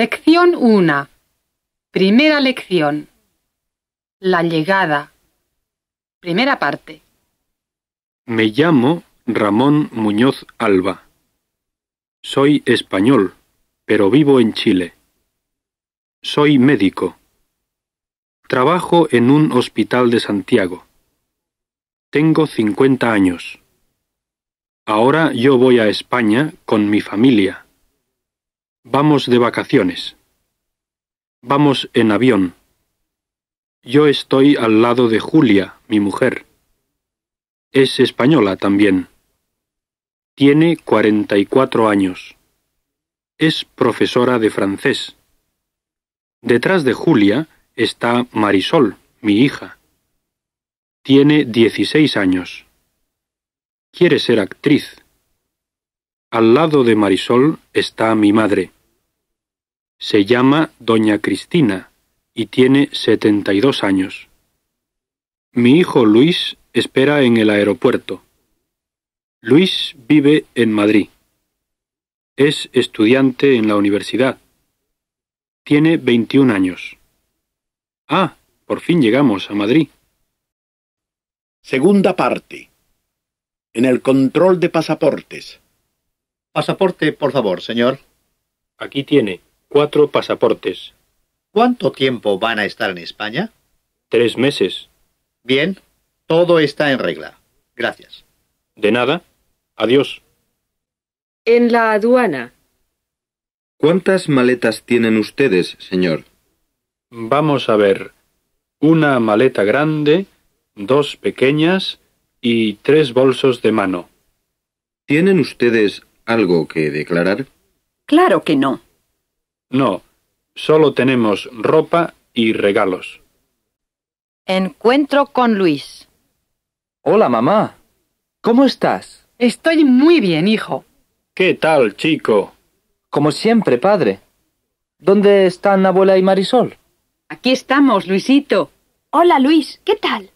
Lección 1. Primera lección. La llegada. Primera parte. Me llamo Ramón Muñoz Alba. Soy español, pero vivo en Chile. Soy médico. Trabajo en un hospital de Santiago. Tengo 50 años. Ahora yo voy a España con mi familia Vamos de vacaciones. Vamos en avión. Yo estoy al lado de Julia, mi mujer. Es española también. Tiene 44 años. Es profesora de francés. Detrás de Julia está Marisol, mi hija. Tiene 16 años. Quiere ser actriz. Al lado de Marisol está mi madre. Se llama Doña Cristina y tiene 72 años. Mi hijo Luis espera en el aeropuerto. Luis vive en Madrid. Es estudiante en la universidad. Tiene 21 años. Ah, por fin llegamos a Madrid. Segunda parte. En el control de pasaportes. Pasaporte, por favor, señor. Aquí tiene cuatro pasaportes. ¿Cuánto tiempo van a estar en España? Tres meses. Bien, todo está en regla. Gracias. De nada. Adiós. En la aduana. ¿Cuántas maletas tienen ustedes, señor? Vamos a ver. Una maleta grande, dos pequeñas y tres bolsos de mano. ¿Tienen ustedes algo que declarar? Claro que no. No, solo tenemos ropa y regalos. Encuentro con Luis. Hola, mamá. ¿Cómo estás? Estoy muy bien, hijo. ¿Qué tal, chico? Como siempre, padre. ¿Dónde están abuela y Marisol? Aquí estamos, Luisito. Hola, Luis. ¿Qué tal?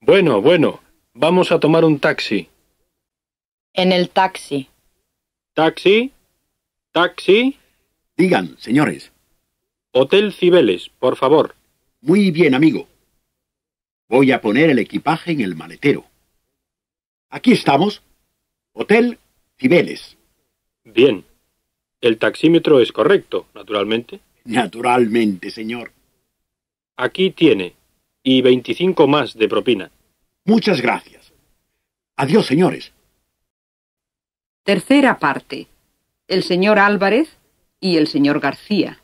Bueno, bueno. Vamos a tomar un taxi. En el taxi. Taxi. Taxi. Digan, señores. Hotel Cibeles, por favor. Muy bien, amigo. Voy a poner el equipaje en el maletero. Aquí estamos. Hotel Cibeles. Bien. El taxímetro es correcto, naturalmente. Naturalmente, señor. Aquí tiene. Y veinticinco más de propina. Muchas gracias. Adiós, señores. Tercera parte. El señor Álvarez y el señor García.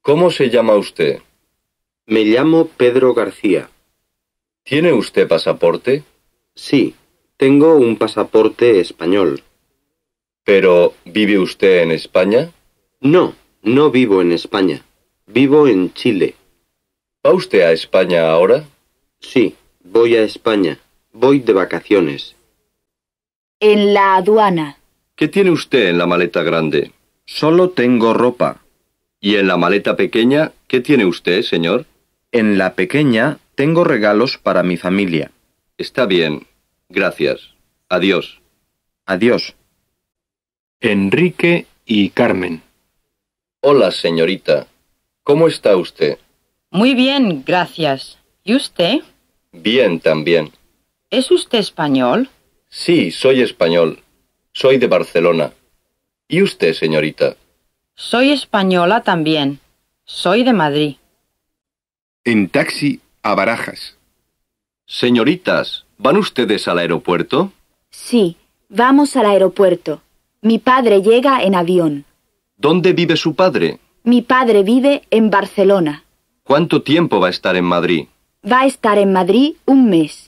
¿Cómo se llama usted? Me llamo Pedro García. ¿Tiene usted pasaporte? Sí, tengo un pasaporte español. ¿Pero vive usted en España? No, no vivo en España. Vivo en Chile. ¿Va usted a España ahora? Sí, voy a España. Voy de vacaciones. En la aduana. ¿Qué tiene usted en la maleta grande? Solo tengo ropa. ¿Y en la maleta pequeña qué tiene usted, señor? En la pequeña tengo regalos para mi familia. Está bien. Gracias. Adiós. Adiós. Enrique y Carmen. Hola, señorita. ¿Cómo está usted? Muy bien, gracias. ¿Y usted? Bien, también. ¿Es usted español? Sí, soy español. Soy de Barcelona. ¿Y usted, señorita? Soy española también. Soy de Madrid. En taxi a Barajas. Señoritas, ¿van ustedes al aeropuerto? Sí, vamos al aeropuerto. Mi padre llega en avión. ¿Dónde vive su padre? Mi padre vive en Barcelona. ¿Cuánto tiempo va a estar en Madrid? Va a estar en Madrid un mes.